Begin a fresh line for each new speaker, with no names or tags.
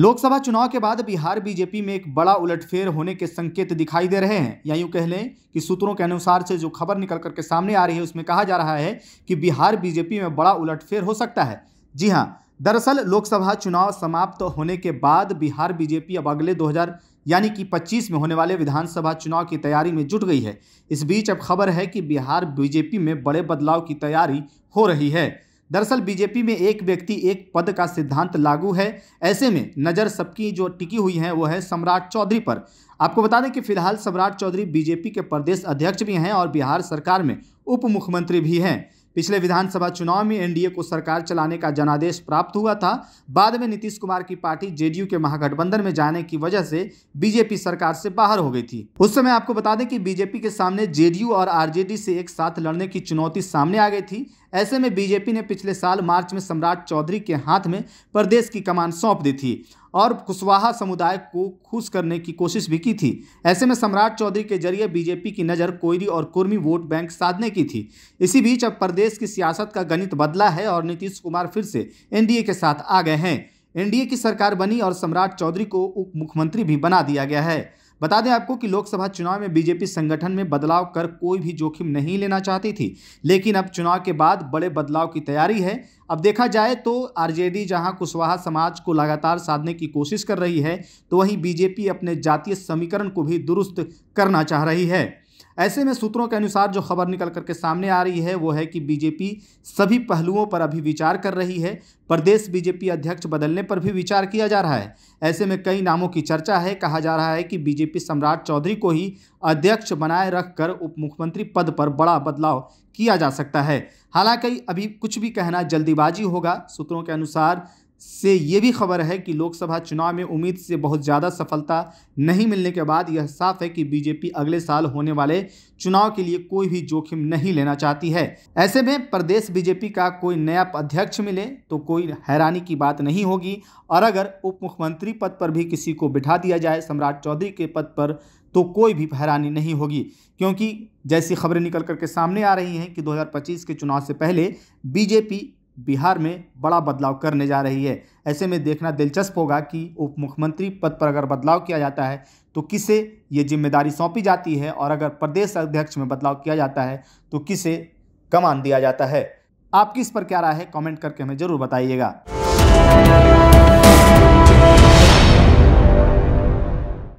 लोकसभा चुनाव के बाद बिहार बीजेपी में एक बड़ा उलटफेर होने के संकेत दिखाई दे रहे हैं या यूं कह लें कि सूत्रों के अनुसार से जो खबर निकल करके सामने आ रही है उसमें कहा जा रहा है कि बिहार बीजेपी में बड़ा उलटफेर हो सकता है जी हाँ दरअसल लोकसभा चुनाव समाप्त तो होने के बाद बिहार बीजेपी अब अगले दो यानी कि 25 में होने वाले विधानसभा चुनाव की तैयारी में जुट गई है इस बीच अब खबर है कि बिहार बीजेपी में बड़े बदलाव की तैयारी हो रही है दरअसल बीजेपी में एक व्यक्ति एक पद का सिद्धांत लागू है ऐसे में नज़र सबकी जो टिकी हुई है वो है सम्राट चौधरी पर आपको बता दें कि फिलहाल सम्राट चौधरी बीजेपी के प्रदेश अध्यक्ष भी हैं और बिहार सरकार में उप मुख्यमंत्री भी हैं पिछले विधानसभा चुनाव में एनडीए को सरकार चलाने का जनादेश प्राप्त हुआ था बाद में नीतीश कुमार की पार्टी जेडीयू के महागठबंधन में जाने की वजह से बीजेपी सरकार से बाहर हो गई थी उस समय आपको बता दें कि बीजेपी के सामने जेडीयू और आरजेडी से एक साथ लड़ने की चुनौती सामने आ गई थी ऐसे में बीजेपी ने पिछले साल मार्च में सम्राट चौधरी के हाथ में प्रदेश की कमान सौंप दी थी और कुशवाहा समुदाय को खुश करने की कोशिश भी की थी ऐसे में सम्राट चौधरी के जरिए बीजेपी की नज़र कोयरी और कुर्मी वोट बैंक साधने की थी इसी बीच अब प्रदेश की सियासत का गणित बदला है और नीतीश कुमार फिर से एनडीए के साथ आ गए हैं एनडीए की सरकार बनी और सम्राट चौधरी को उप मुख्यमंत्री भी बना दिया गया है बता दें आपको कि लोकसभा चुनाव में बीजेपी संगठन में बदलाव कर कोई भी जोखिम नहीं लेना चाहती थी लेकिन अब चुनाव के बाद बड़े बदलाव की तैयारी है अब देखा जाए तो आरजेडी जहां कुशवाहा समाज को लगातार साधने की कोशिश कर रही है तो वहीं बीजेपी अपने जातीय समीकरण को भी दुरुस्त करना चाह रही है ऐसे में सूत्रों के अनुसार जो खबर निकल करके सामने आ रही है वो है कि बीजेपी सभी पहलुओं पर अभी विचार कर रही है प्रदेश बीजेपी अध्यक्ष बदलने पर भी विचार किया जा रहा है ऐसे में कई नामों की चर्चा है कहा जा रहा है कि बीजेपी सम्राट चौधरी को ही अध्यक्ष बनाए रखकर उप मुख्यमंत्री पद पर बड़ा बदलाव किया जा सकता है हालांकि अभी कुछ भी कहना जल्दीबाजी होगा सूत्रों के अनुसार से ये भी खबर है कि लोकसभा चुनाव में उम्मीद से बहुत ज़्यादा सफलता नहीं मिलने के बाद यह साफ है कि बीजेपी अगले साल होने वाले चुनाव के लिए कोई भी जोखिम नहीं लेना चाहती है ऐसे में प्रदेश बीजेपी का कोई नया अध्यक्ष मिले तो कोई हैरानी की बात नहीं होगी और अगर उप मुख्यमंत्री पद पर भी किसी को बिठा दिया जाए सम्राट चौधरी के पद पर तो कोई भी हैरानी नहीं होगी क्योंकि जैसी खबरें निकल करके सामने आ रही हैं कि 2025 के चुनाव से पहले बीजेपी बिहार में बड़ा बदलाव करने जा रही है ऐसे में देखना दिलचस्प होगा कि उप मुख्यमंत्री पद पर अगर बदलाव किया जाता है तो किसे ये जिम्मेदारी सौंपी जाती है और अगर प्रदेश अध्यक्ष में बदलाव किया जाता है तो किसे कमान दिया जाता है आपकी इस पर क्या राय है कमेंट करके हमें ज़रूर बताइएगा